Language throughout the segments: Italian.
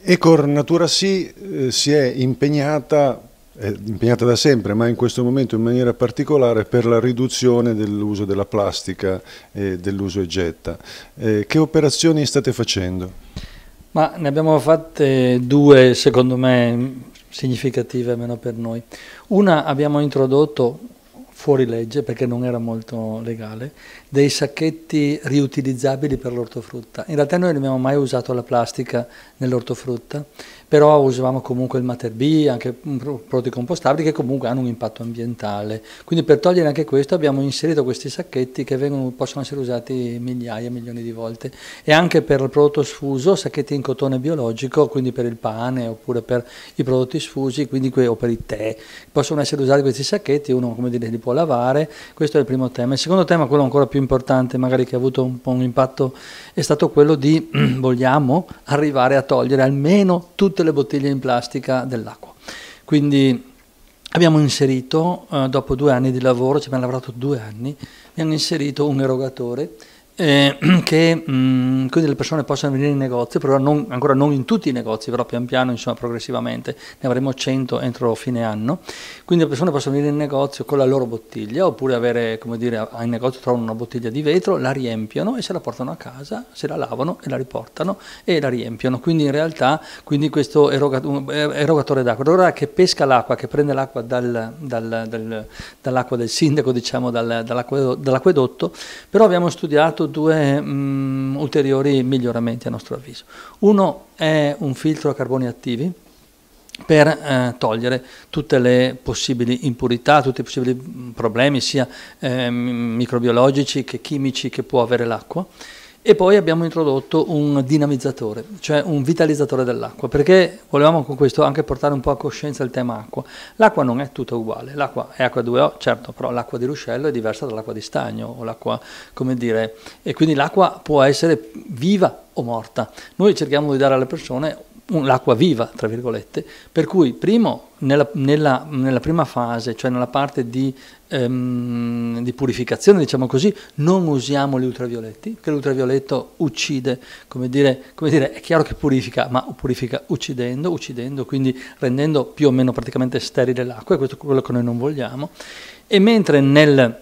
Ecor Natura Sì eh, si è impegnata, eh, impegnata da sempre, ma in questo momento in maniera particolare, per la riduzione dell'uso della plastica e dell'uso e getta. Eh, che operazioni state facendo? Ma ne abbiamo fatte due, secondo me, significative almeno per noi. Una abbiamo introdotto fuori legge perché non era molto legale, dei sacchetti riutilizzabili per l'ortofrutta. In realtà noi non abbiamo mai usato la plastica nell'ortofrutta però usavamo comunque il Mater B, anche prodotti compostabili che comunque hanno un impatto ambientale. Quindi per togliere anche questo abbiamo inserito questi sacchetti che vengono, possono essere usati migliaia, milioni di volte e anche per il prodotto sfuso, sacchetti in cotone biologico, quindi per il pane oppure per i prodotti sfusi quindi que- o per il tè. Possono essere usati questi sacchetti, uno come dire li può lavare, questo è il primo tema. Il secondo tema, quello ancora più importante, magari che ha avuto un po' un impatto, è stato quello di vogliamo arrivare a togliere almeno tutti tutte le bottiglie in plastica dell'acqua. Quindi abbiamo inserito, eh, dopo due anni di lavoro, ci abbiamo lavorato due anni, abbiamo inserito un erogatore eh, che mh, mm, quindi le persone possano venire in negozio, però non, ancora non in tutti i negozi, però pian piano, insomma, progressivamente, ne avremo 100 entro fine anno, quindi le persone possono venire in negozio con la loro bottiglia, oppure avere, come dire, in negozio trovano una bottiglia di vetro, la riempiono e se la portano a casa, se la lavano e la riportano e la riempiono, quindi in realtà quindi questo eh, erogatore d'acqua, l'ora che pesca l'acqua, che prende l'acqua dal, dal, dal, dall'acqua del sindaco, diciamo, dall'acquedotto, però abbiamo studiato due mh, mm, ulteriori miglioramenti a nostro avviso. Uno è un filtro a carboni attivi per eh, togliere tutte le possibili impurità, tutti i possibili mm, problemi sia eh, microbiologici che chimici che può avere l'acqua e poi abbiamo introdotto un dinamizzatore, cioè un vitalizzatore dell'acqua, perché volevamo con questo anche portare un po' a coscienza il tema acqua. L'acqua non è tutta uguale, l'acqua è acqua 2O, certo, però l'acqua di ruscello è diversa dall'acqua di stagno o l'acqua, come dire, e quindi l'acqua può essere viva o morta. Noi cerchiamo di dare alle persone l'acqua viva, tra virgolette, per cui primo nella, nella, nella prima fase, cioè nella parte di, ehm, di, purificazione, diciamo così, non usiamo gli ultravioletti, perché l'ultravioletto uccide, come dire, come dire, è chiaro che purifica, ma purifica uccidendo, uccidendo, quindi rendendo più o meno praticamente sterile l'acqua, e questo è quello che noi non vogliamo, e mentre nel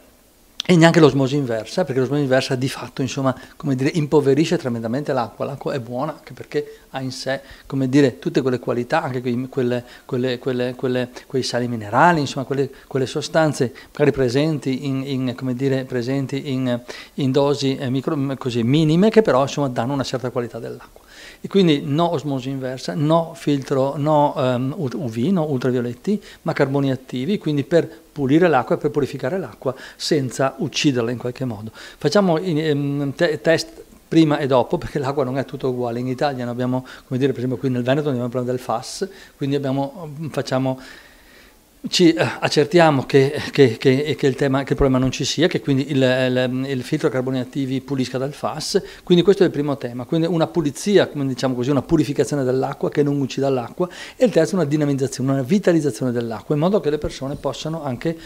e neanche l'osmosi inversa, perché l'osmosi inversa di fatto insomma, dire, impoverisce tremendamente l'acqua. L'acqua è buona anche perché ha in sé come dire, tutte quelle qualità, anche quelle, quelle, quelle, quei sali minerali, insomma, quelle, sostanze magari presenti in, in, dire, presenti in, in dosi eh, micro, così, minime che però insomma, danno una certa qualità dell'acqua. E quindi no osmosi inversa, no filtro, no um, ehm, UV, no ultravioletti, ma carboni attivi, quindi per pulire l'acqua e per purificare l'acqua senza ucciderla in qualche modo. Facciamo um, te- test prima e dopo, perché l'acqua non è tutto uguale. In Italia abbiamo, come dire, per esempio qui nel Veneto abbiamo il problema del FAS, quindi abbiamo, mm, facciamo ci eh, accertiamo che, che, che, il tema, che, il problema non ci sia, che quindi il, il, il, filtro carboni attivi pulisca dal FAS, quindi questo è il primo tema, quindi una pulizia, diciamo così, una purificazione dell'acqua che non uccida l'acqua e il terzo una dinamizzazione, una vitalizzazione dell'acqua, in modo che le persone possano anche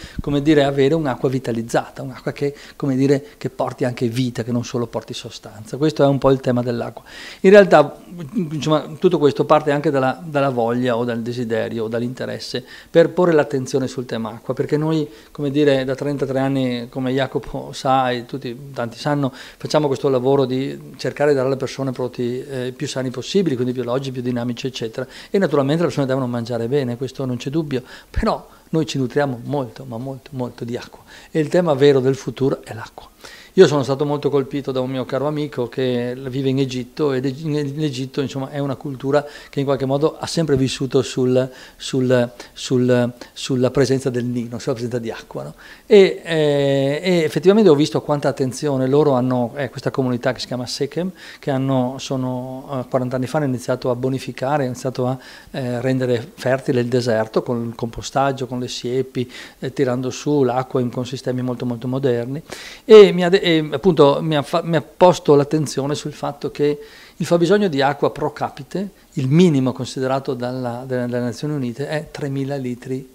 dire, avere un'acqua vitalizzata, un'acqua che, dire, porti anche vita, che non solo porti sostanza, questo è un po' il tema dell'acqua. In realtà diciamo, tutto questo parte anche dalla, dalla voglia o dal desiderio o dall'interesse per porre la l'attenzione sul tema acqua, perché noi, come dire, da 33 anni, come Jacopo sa e tutti, tanti sanno, facciamo questo lavoro di cercare di dare alle persone prodotti eh, più sani possibili, quindi biologici, più dinamici, eccetera. E naturalmente le persone devono mangiare bene, questo non c'è dubbio, però noi ci nutriamo molto, ma molto, molto di acqua e il tema vero del futuro è l'acqua. Io sono stato molto colpito da un mio caro amico che vive in Egitto e l'Egitto insomma, è una cultura che in qualche modo ha sempre vissuto sul, sul, sul, sulla presenza del Nino, sulla presenza di acqua. No? E, eh, e, effettivamente ho visto quanta attenzione loro hanno, eh, questa comunità che si chiama Sekem, che hanno, sono, eh, 40 anni fa hanno iniziato a bonificare, hanno iniziato a eh, rendere fertile il deserto con il compostaggio, con le siepi, eh, tirando su l'acqua in, con sistemi molto molto moderni e, mi ha, e appunto mi ha, fa, mi ha posto l'attenzione sul fatto che il fabbisogno di acqua pro capite, il minimo considerato dalla, dalle, dalle Nazioni Unite, è 3.000 litri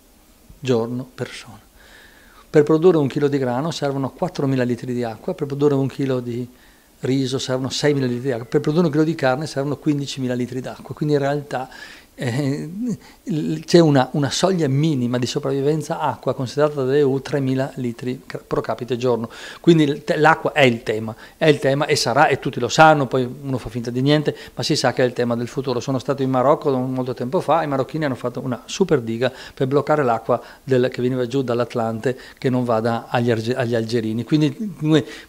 giorno persona. Per produrre un chilo di grano servono 4.000 litri di acqua, per produrre un chilo di riso servono 6.000 litri di acqua, per produrre un chilo di carne servono 15.000 litri d'acqua, quindi in realtà eh, c'è una, una, soglia minima di sopravvivenza acqua considerata dall'EU 3.000 litri pro capite giorno. Quindi l'acqua è il tema, è il tema e sarà, e tutti lo sanno, poi uno fa finta di niente, ma si sa che è il tema del futuro. Sono stato in Marocco molto tempo fa, i marocchini hanno fatto una super diga per bloccare l'acqua del, che veniva giù dall'Atlante che non vada agli, agli algerini. Quindi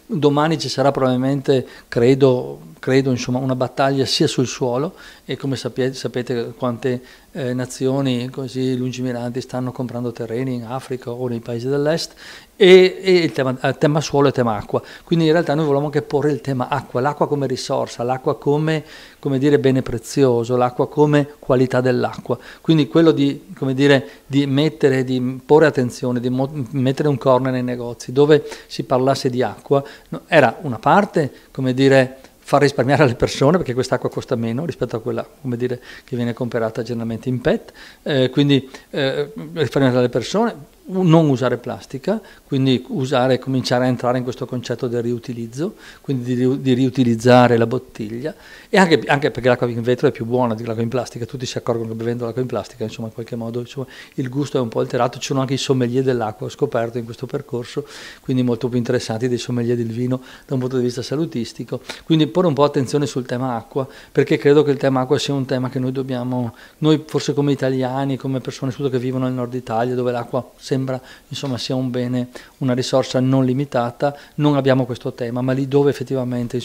domani ci sarà probabilmente, credo, credo insomma, una battaglia sia sul suolo e come sapete, sapete quanto quante eh, nazioni così lungimiranti stanno comprando terreni in Africa o nei paesi dell'est e, e il, tema, il, eh, tema, suolo e tema acqua. Quindi in realtà noi volevamo anche porre il tema acqua, l'acqua come risorsa, l'acqua come, come dire, bene prezioso, l'acqua come qualità dell'acqua. Quindi quello di, dire, di, mettere, di porre attenzione, di mo- mettere un corner nei negozi dove si parlasse di acqua no, era una parte, come dire, far risparmiare alle persone perché quest'acqua costa meno rispetto a quella dire, che viene comprata generalmente in PET, eh, quindi eh, risparmiare alle persone, non usare plastica, quindi usare, cominciare a entrare in questo concetto del riutilizzo, quindi di, di riutilizzare la bottiglia, e anche, anche perché l'acqua in vetro è più buona dell'acqua in plastica, tutti si accorgono che bevendo l'acqua in plastica, insomma in qualche modo insomma, il gusto è un po' alterato, ci sono anche i sommelier dell'acqua, ho scoperto in questo percorso, quindi molto più interessanti dei sommelier del vino da un punto di vista salutistico, quindi porre un po' attenzione sul tema acqua, perché credo che il tema acqua sia un tema che noi dobbiamo, noi forse come italiani, come persone che vivono nel nord Italia, dove l'acqua sempre sembra insomma, sia un bene, una risorsa non limitata, non abbiamo questo tema, ma lì dove effettivamente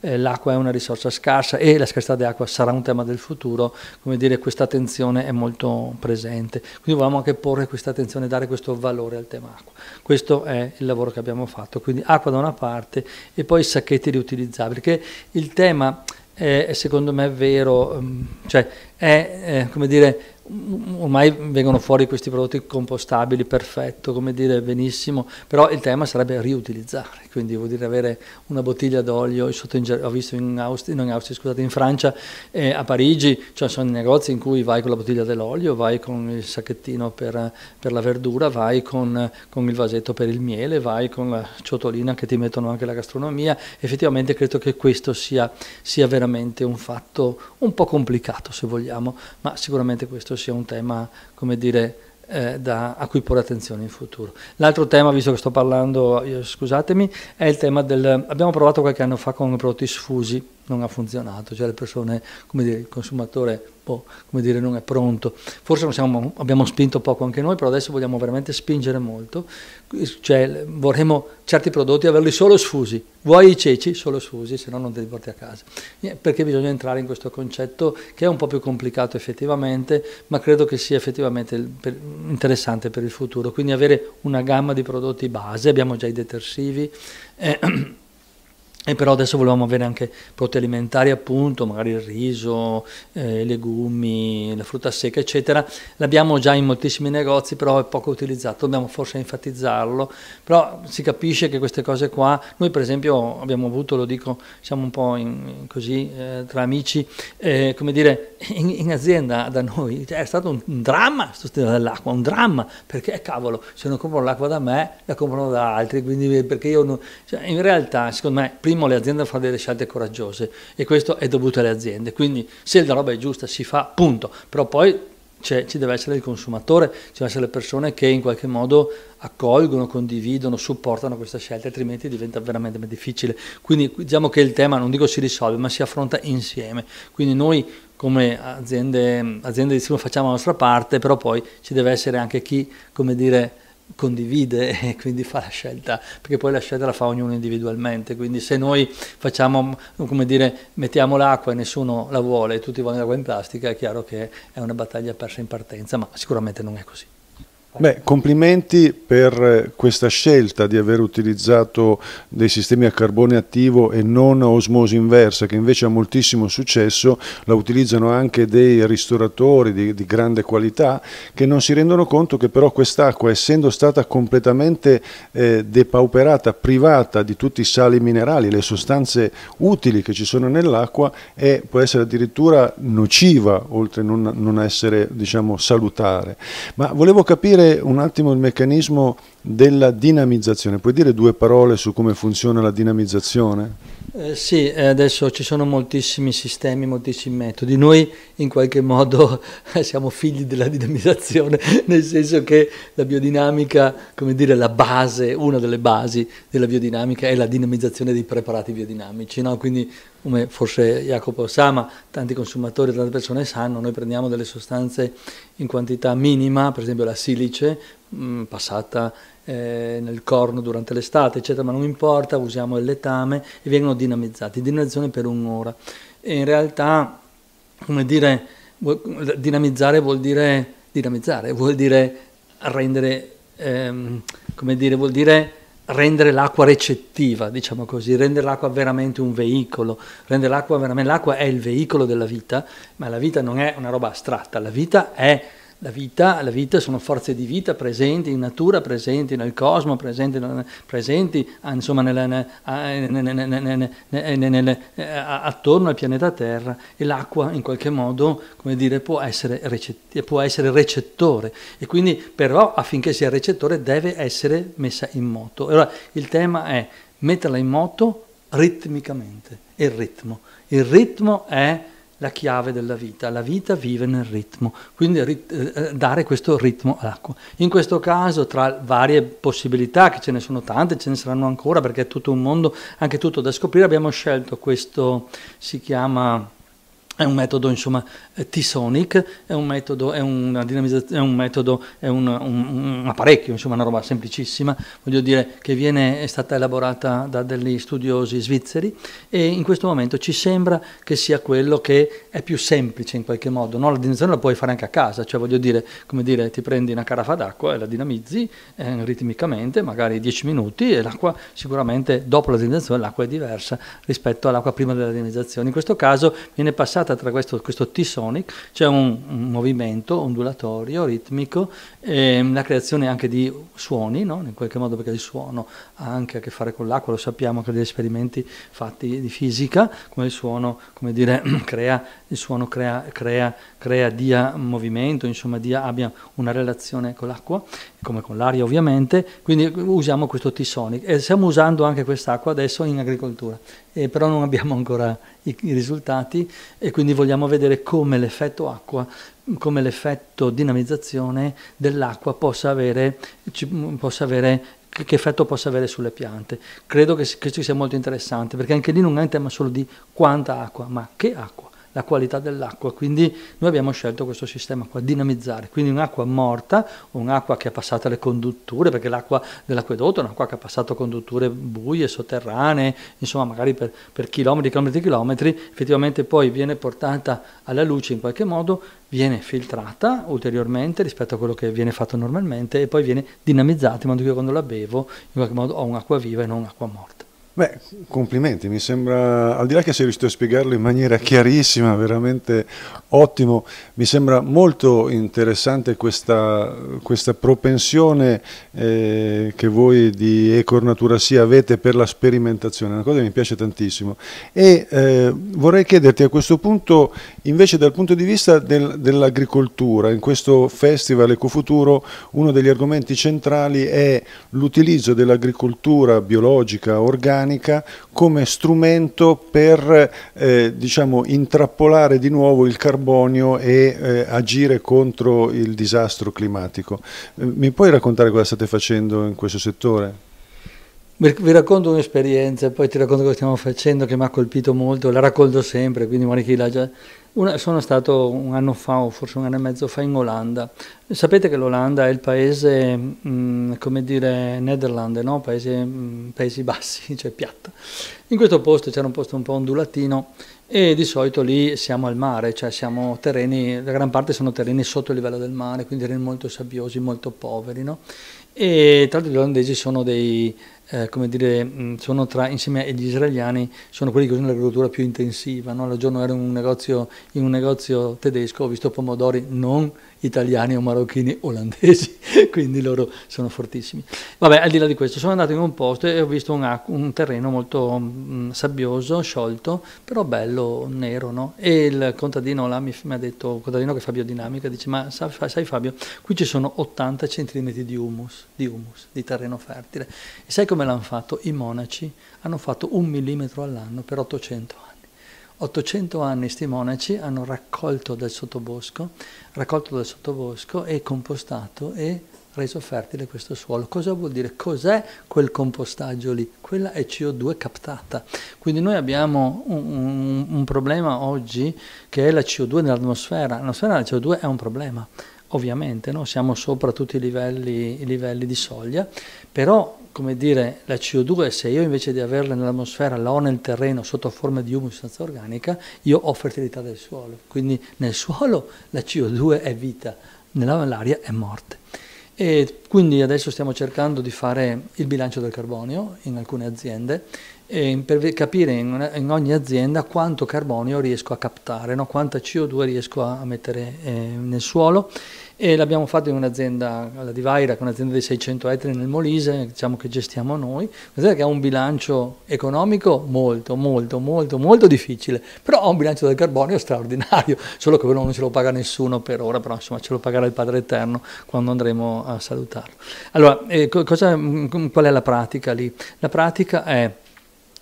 eh, l'acqua è una risorsa scarsa e la scarsità di acqua sarà un tema del futuro, come dire questa attenzione è molto presente. Quindi volevamo anche porre questa attenzione, dare questo valore al tema acqua. Questo è il lavoro che abbiamo fatto, quindi acqua da una parte e poi sacchetti riutilizzabili, che il tema è secondo me vero, ehm, cioè è, è eh, come dire ormai vengono fuori questi prodotti compostabili, perfetto, come dire, benissimo, però il tema sarebbe riutilizzare, quindi vuol dire avere una bottiglia d'olio, in, ho visto in, Austria, in, Austria, scusate, in Francia, eh, a Parigi, cioè sono i negozi in cui vai con la bottiglia dell'olio, vai con il sacchettino per, per la verdura, vai con, con, il vasetto per il miele, vai con la ciotolina che ti mettono anche la gastronomia, effettivamente credo che questo sia, sia veramente un fatto un po' complicato se vogliamo, ma sicuramente questo questo sia un tema, come dire, eh, da, a cui porre attenzione in futuro. L'altro tema, visto che sto parlando, scusatemi, è il tema del... abbiamo provato qualche anno fa con prodotti sfusi, non ha funzionato, cioè le persone, come dire, il consumatore boh, come dire, non è pronto. Forse siamo, abbiamo spinto poco anche noi, però adesso vogliamo veramente spingere molto, cioè vorremmo certi prodotti averli solo sfusi, vuoi i ceci solo sfusi, se no non te li porti a casa, perché bisogna entrare in questo concetto che è un po' più complicato effettivamente, ma credo che sia effettivamente interessante per il futuro, quindi avere una gamma di prodotti base, abbiamo già i detersivi. Eh, e però adesso volevamo avere anche prodotti alimentari, appunto, magari il riso, eh, i legumi, la frutta secca, eccetera. L'abbiamo già in moltissimi negozi, però è poco utilizzato, dobbiamo forse enfatizzarlo. Però si capisce che queste cose qua, noi per esempio abbiamo avuto, lo dico, siamo un po' in, così eh, tra amici, eh, come dire, in, in, azienda da noi cioè, è stato un, un dramma sostenere dell'acqua, un dramma, perché cavolo, se non comprano l'acqua da me, la comprano da altri, quindi perché io non... Cioè, in realtà, secondo me, prima primo le aziende a fare delle scelte coraggiose e questo è dovuto alle aziende, quindi se la roba è giusta si fa, punto, però poi ci deve essere il consumatore, ci devono essere le persone che in qualche modo accolgono, condividono, supportano questa scelta, altrimenti diventa veramente difficile. Quindi diciamo che il tema non dico si risolve, ma si affronta insieme. Quindi noi come aziende, aziende diciamo, facciamo la nostra parte, però poi ci deve essere anche chi, come dire, condivide e quindi fa la scelta, perché poi la scelta la fa ognuno individualmente, quindi se noi facciamo, come dire, mettiamo l'acqua e nessuno la vuole e tutti vogliono l'acqua in plastica, è chiaro che è una battaglia persa in partenza, ma sicuramente non è così. Beh, complimenti per eh, questa scelta di aver utilizzato dei sistemi a carbone attivo e non osmosi inversa, che invece ha moltissimo successo, la utilizzano anche dei ristoratori di, di grande qualità, che non si rendono conto che però quest'acqua, essendo stata completamente eh, depauperata, privata di tutti i sali minerali, le sostanze utili che ci sono nell'acqua, può essere addirittura nociva, oltre non, non essere diciamo, salutare. Ma volevo capire vedere un attimo il meccanismo della dinamizzazione, puoi dire due parole su come funziona la dinamizzazione? Eh, sì, eh, adesso ci sono moltissimi sistemi, moltissimi metodi. Noi in qualche modo siamo figli della dinamizzazione, nel senso che la biodinamica, come dire, la base, una delle basi della biodinamica è la dinamizzazione dei preparati biodinamici. No? Quindi, come forse Jacopo sa, ma tanti consumatori, e tante persone sanno, noi prendiamo delle sostanze in quantità minima, per esempio la silice mh, mm, passata eh, nel corno durante l'estate, eccetera, ma non importa, usiamo il letame e vengono dinamizzati. Dinamizzazione per un'ora. E in realtà, come dire, dinamizzare vuol dire dinamizzare, vuol dire rendere, ehm, come dire, vuol dire rendere l'acqua recettiva, diciamo così, rendere l'acqua veramente un veicolo, rendere l'acqua veramente, l'acqua è il veicolo della vita, ma la vita non è una roba astratta, la vita è la vita, la vita, sono forze di vita presenti in natura, presenti nel cosmo, presenti, presenti ah, insomma, nel, nel, ah, nel, eh, attorno al pianeta Terra e l'acqua in qualche modo dire, può, essere recett- può essere recettore e quindi però affinché sia recettore deve essere messa in moto. Allora il tema è metterla in moto ritmicamente, il ritmo. Il ritmo è la chiave della vita, la vita vive nel ritmo, quindi rit- eh, eh, dare questo ritmo all'acqua. In questo caso tra varie possibilità, che ce ne sono tante, ce ne saranno ancora perché è tutto un mondo, anche tutto da scoprire, abbiamo scelto questo, si chiama è un metodo insomma eh, T-Sonic, è un metodo, è, una è, un, metodo, è un, un, un, apparecchio, insomma una roba semplicissima, voglio dire che viene, è stata elaborata da degli studiosi svizzeri e in questo momento ci sembra che sia quello che è più semplice in qualche modo, no? la dinamizzazione la puoi fare anche a casa, cioè voglio dire, come dire, ti prendi una caraffa d'acqua e la dinamizzi eh, ritmicamente, magari 10 minuti e l'acqua sicuramente dopo la dinamizzazione l'acqua è diversa rispetto all'acqua prima della dinamizzazione, in questo caso viene passata passata tra questo, questo T-Sonic, c'è un, un, movimento ondulatorio, ritmico, la creazione anche di suoni, no? in qualche modo perché il suono ha anche a che fare con l'acqua, lo sappiamo anche dagli esperimenti fatti di fisica, come il suono, come dire, crea, il suono crea, crea, crea dia movimento, insomma dia, abbia una relazione con l'acqua, come con l'aria ovviamente, quindi usiamo questo T-Sonic e stiamo usando anche quest'acqua adesso in agricoltura, eh, però non abbiamo ancora i, i risultati e quindi vogliamo vedere come l'effetto acqua, come l'effetto dinamizzazione dell'acqua possa avere, ci, mm, possa avere che, effetto possa avere sulle piante. Credo che, questo sia molto interessante, perché anche lì non è un tema solo di quanta acqua, ma che acqua la qualità dell'acqua. Quindi noi abbiamo scelto questo sistema qua, dinamizzare, quindi un'acqua morta, un'acqua che ha passato le condutture, perché l'acqua dell'acquedotto è un'acqua che ha passato condutture buie, sotterranee, insomma magari per, per chilometri, chilometri, chilometri, effettivamente poi viene portata alla luce in qualche modo, viene filtrata ulteriormente rispetto a quello che viene fatto normalmente e poi viene dinamizzata in modo che io quando la bevo in qualche modo ho un'acqua viva e non un'acqua morta. Beh, complimenti, mi sembra, al di là che sei riuscito a spiegarlo in maniera chiarissima, veramente ottimo, mi sembra molto interessante questa, questa propensione eh, che voi di Ecornatura Sia avete per la sperimentazione, una cosa che mi piace tantissimo. E eh, vorrei chiederti a questo punto, invece dal punto di vista del, dell'agricoltura, in questo festival Ecofuturo, uno degli argomenti centrali è l'utilizzo dell'agricoltura biologica, organica, meccanica come strumento per eh, diciamo, intrappolare di nuovo il carbonio e eh, agire contro il disastro climatico. Eh, mi puoi raccontare cosa state facendo in questo settore? Vi racconto un'esperienza, poi ti racconto cosa stiamo facendo che mi ha colpito molto, la racconto sempre, quindi magari chi l'ha già una, sono stato un anno fa, o forse un anno e mezzo fa, in Olanda. Sapete che l'Olanda è il paese, mh, mm, come dire, Nederland, no? paese, mh, mm, paesi bassi, cioè piatta. In questo posto c'era un posto un po' ondulatino e di solito lì siamo al mare, cioè siamo terreni, la gran parte sono terreni sotto il livello del mare, quindi terreni molto sabbiosi, molto poveri. No? E tra l'altro gli olandesi sono dei eh, come dire, mm, sono tra, insieme agli israeliani, sono quelli che usano l'agricoltura più intensiva. No? L'altro giorno ero in un, negozio, in un negozio tedesco, ho visto pomodori non italiani o marocchini olandesi, quindi loro sono fortissimi. Vabbè, al di là di questo, sono andato in un posto e ho visto un, un terreno molto mh, mm, sabbioso, sciolto, però bello, nero, no? E il contadino là mi, mi ha detto, il contadino che fa biodinamica, dice, ma sai, sai Fabio, qui ci sono 80 centimetri di humus, di humus, di terreno fertile. E sai come l'hanno fatto? I monaci hanno fatto un millimetro all'anno per 800 anni. 800 anni sti monaci hanno raccolto dal sottobosco, raccolto dal sottobosco e compostato e reso fertile questo suolo. Cosa vuol dire? Cos'è quel compostaggio lì? Quella è CO2 captata. Quindi noi abbiamo un, un, un problema oggi che è la CO2 nell'atmosfera. L'atmosfera della CO2 è un problema, ovviamente, no? siamo sopra tutti i livelli, i livelli di soglia, però come dire, la CO2, se io invece di averla nell'atmosfera la ho nel terreno sotto forma di humus sostanza organica, io ho fertilità del suolo. Quindi nel suolo la CO2 è vita, nell'aria è morte. E quindi adesso stiamo cercando di fare il bilancio del carbonio in alcune aziende per capire in, una, in, ogni azienda quanto carbonio riesco a captare, no? quanta CO2 riesco a, mettere eh, nel suolo e l'abbiamo fatto in un'azienda, la Divaira, che è un'azienda di 600 ettari nel Molise, diciamo che gestiamo noi, un'azienda che ha un bilancio economico molto, molto, molto, molto difficile, però ha un bilancio del carbonio straordinario, solo che quello non ce lo paga nessuno per ora, però insomma ce lo pagherà il Padre Eterno quando andremo a salutarlo. Allora, eh, cosa, mm, qual è la pratica lì? La pratica è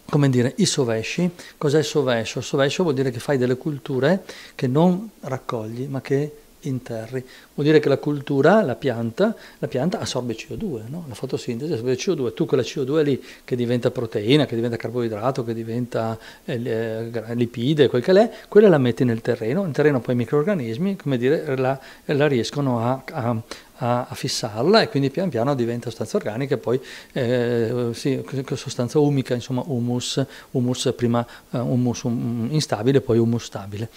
come dire, i sovesci, cos'è il sovescio? Il Sovescio vuol dire che fai delle culture che non raccogli, ma che interri. Vuol dire che la cultura, la pianta, la pianta assorbe CO2, no? la fotosintesi assorbe CO2, tu quella CO2 lì che diventa proteina, che diventa carboidrato, che diventa eh, eh lipide, quel che è, quella la metti nel terreno, in terreno poi i microorganismi, come dire, la, la riescono a, a a, fissarla e quindi pian piano diventa sostanza organica e poi eh, sì, sostanza umica, insomma humus, humus prima eh, humus mm, instabile, poi humus stabile.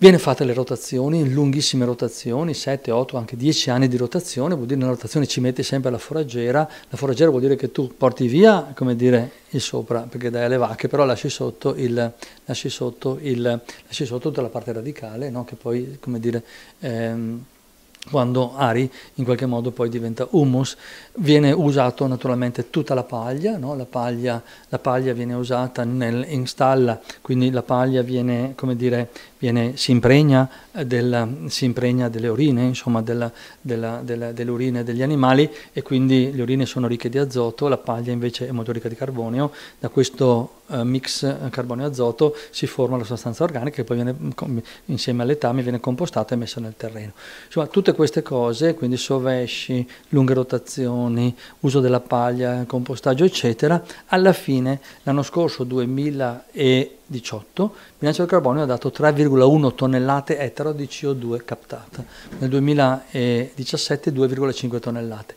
Viene fatta le rotazioni, lunghissime rotazioni, 7, 8, anche 10 anni di rotazione, vuol dire che una rotazione ci metti sempre alla foraggera, la foraggera vuol dire che tu porti via, come dire, il sopra, perché dai alle vacche, però lasci sotto, il, lasci sotto, il, lasci sotto tutta la parte radicale, no? che poi, come dire, ehm, quando Ari in qualche modo poi diventa humus, viene usato naturalmente tutta la paglia, no? la, paglia la, paglia, viene usata nel, in stalla, quindi la paglia viene, dire, viene, si, impregna eh, della, si, impregna delle urine, insomma della, della, delle urine degli animali e quindi le urine sono ricche di azoto, la paglia invece è molto ricca di carbonio, da questo eh, mix eh, carbonio e azoto si forma la sostanza organica che poi viene, insieme all'etame viene compostata e messa nel terreno. Insomma, tutte queste cose, quindi sovesci, lunghe rotazioni, uso della paglia, compostaggio, eccetera, alla fine l'anno scorso 2018 il bilancio del carbonio ha dato 3,1 tonnellate ettaro di CO2 captata, nel 2017 2,5 tonnellate.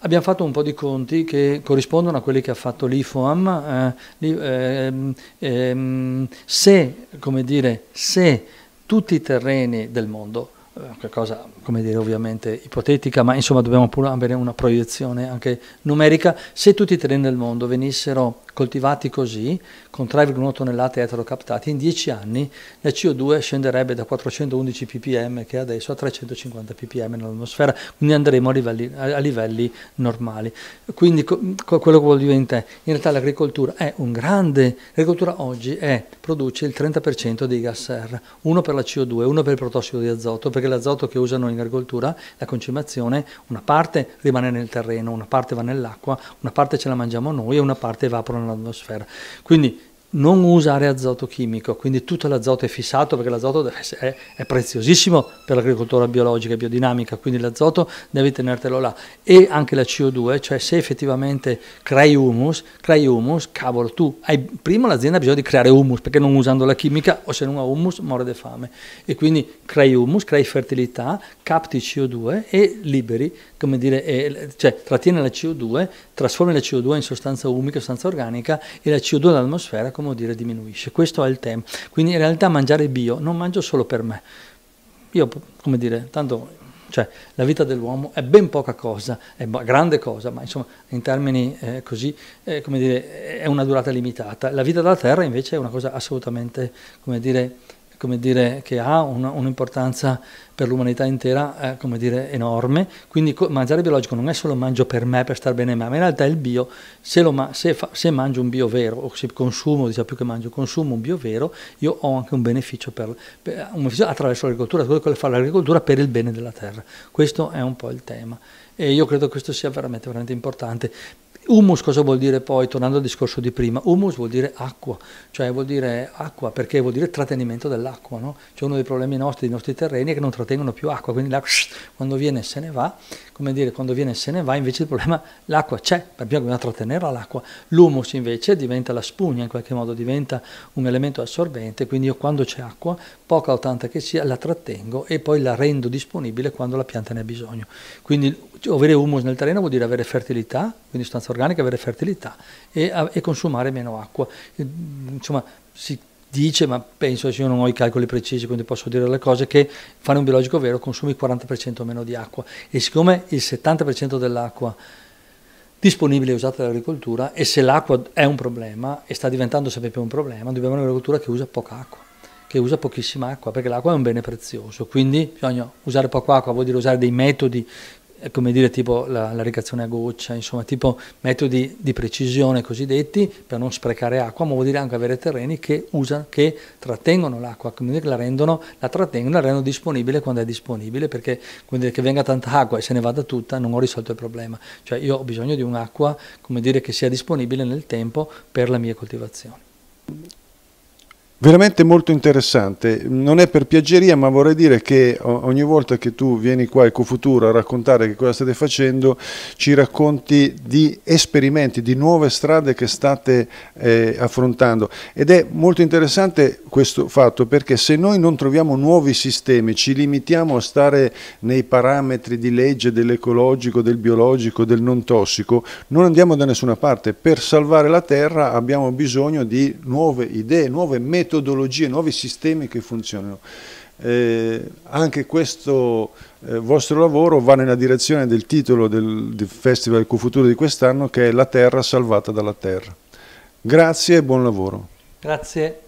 Abbiamo fatto un po' di conti che corrispondono a quelli che ha fatto l'IFOAM. Eh, ehm, ehm, se, dire, se tutti i terreni del mondo eh, qualcosa come dire ovviamente ipotetica, ma insomma dobbiamo pure avere una proiezione anche numerica, se tutti i terreni del mondo venissero coltivati così, con 3,1 tonnellate eterocaptati, in 10 anni la CO2 scenderebbe da 411 ppm che è adesso a 350 ppm nell'atmosfera, quindi andremo a livelli, a livelli normali. Quindi co- quello che vuol dire in te, in realtà l'agricoltura è un grande, l'agricoltura oggi è, produce il 30% dei gas serra, uno per la CO2, uno per il protossido di azoto, perché l'azoto che usano in agricoltura, la concimazione, una parte rimane nel terreno, una parte va nell'acqua, una parte ce la mangiamo noi e una parte evaporano l'atmosfera. Quindi non usare azoto chimico, quindi tutto l'azoto è fissato perché l'azoto è, è, preziosissimo per l'agricoltura biologica e biodinamica, quindi l'azoto devi tenertelo là. E anche la CO2, cioè se effettivamente crei humus, crei humus, cavolo tu, hai, prima l'azienda ha bisogno di creare humus perché non usando la chimica o se non ha humus muore di fame. E quindi crei humus, crei fertilità, capti CO2 e liberi, come dire, e, cioè trattieni la CO2, trasformi la CO2 in sostanza umica, sostanza organica e la CO2 dall'atmosfera come potremmo dire diminuisce. Questo è il tema. Quindi in realtà mangiare bio non mangio solo per me. Io, come dire, tanto cioè, la vita dell'uomo è ben poca cosa, è grande cosa, ma insomma in termini eh, così, eh, come dire, è una durata limitata. La vita della terra invece è una cosa assolutamente, come dire, come dire, che ha un'importanza per l'umanità intera eh, come dire, enorme, quindi mangiare biologico non è solo mangio per me, per star bene a me, ma in realtà il bio, se, ma se, fa se mangio un bio vero, o se consumo, diciamo più che mangio, consumo un bio vero, io ho anche un beneficio, per, per, un beneficio attraverso l'agricoltura, quello che fa l'agricoltura per il bene della terra, questo è un po' il tema e io credo che questo sia veramente, veramente importante. Humus cosa vuol dire poi, tornando al discorso di prima? Humus vuol dire acqua, cioè vuol dire acqua perché vuol dire trattenimento dell'acqua, no? C'è uno dei problemi nostri, dei nostri terreni, è che non trattengono più acqua, quindi l'acqua quando viene se ne va, come dire, quando viene se ne va invece il problema, l'acqua c'è, perché bisogna trattenerla l'acqua. L'humus invece diventa la spugna, in qualche modo diventa un elemento assorbente, quindi io quando c'è acqua, poca o tanta che sia, la trattengo e poi la rendo disponibile quando la pianta ne ha bisogno. Quindi cioè, avere humus nel terreno vuol dire avere fertilità, quindi sostanza organica, avere fertilità e, a, e consumare meno acqua. E, insomma, si dice, ma penso che io non ho i calcoli precisi, quindi posso dire le cose, che fare un biologico vero consumi il 40% meno di acqua e siccome il 70% dell'acqua disponibile è usata dall'agricoltura e se l'acqua è un problema e sta diventando sempre più un problema, dobbiamo avere un'agricoltura che usa poca acqua che usa pochissima acqua, perché l'acqua è un bene prezioso, quindi bisogna usare poca acqua, vuol dire usare dei metodi come dire, tipo la, l'irrigazione a goccia, insomma, tipo metodi di precisione cosiddetti per non sprecare acqua, ma vuol dire anche avere terreni che usano, che trattengono l'acqua, quindi la rendono, la trattengono, la rendono disponibile quando è disponibile, perché come dire, che venga tanta acqua e se ne vada tutta non ho risolto il problema. Cioè io ho bisogno di un'acqua, come dire, che sia disponibile nel tempo per la mia coltivazione. Veramente molto interessante, non è per piaggeria ma vorrei dire che ogni volta che tu vieni qua a Ecofuturo a raccontare che cosa state facendo ci racconti di esperimenti, di nuove strade che state eh, affrontando ed è molto interessante questo fatto perché se noi non troviamo nuovi sistemi ci limitiamo a stare nei parametri di legge dell'ecologico, del biologico, del non tossico, non andiamo da nessuna parte, per salvare la terra abbiamo bisogno di nuove idee, nuove metodologie metodologie, nuovi sistemi che funzionano. Eh, anche questo eh, vostro lavoro va nella direzione del titolo del, del Festival Ecofuturo di quest'anno che è La Terra salvata dalla Terra. Grazie e buon lavoro. Grazie.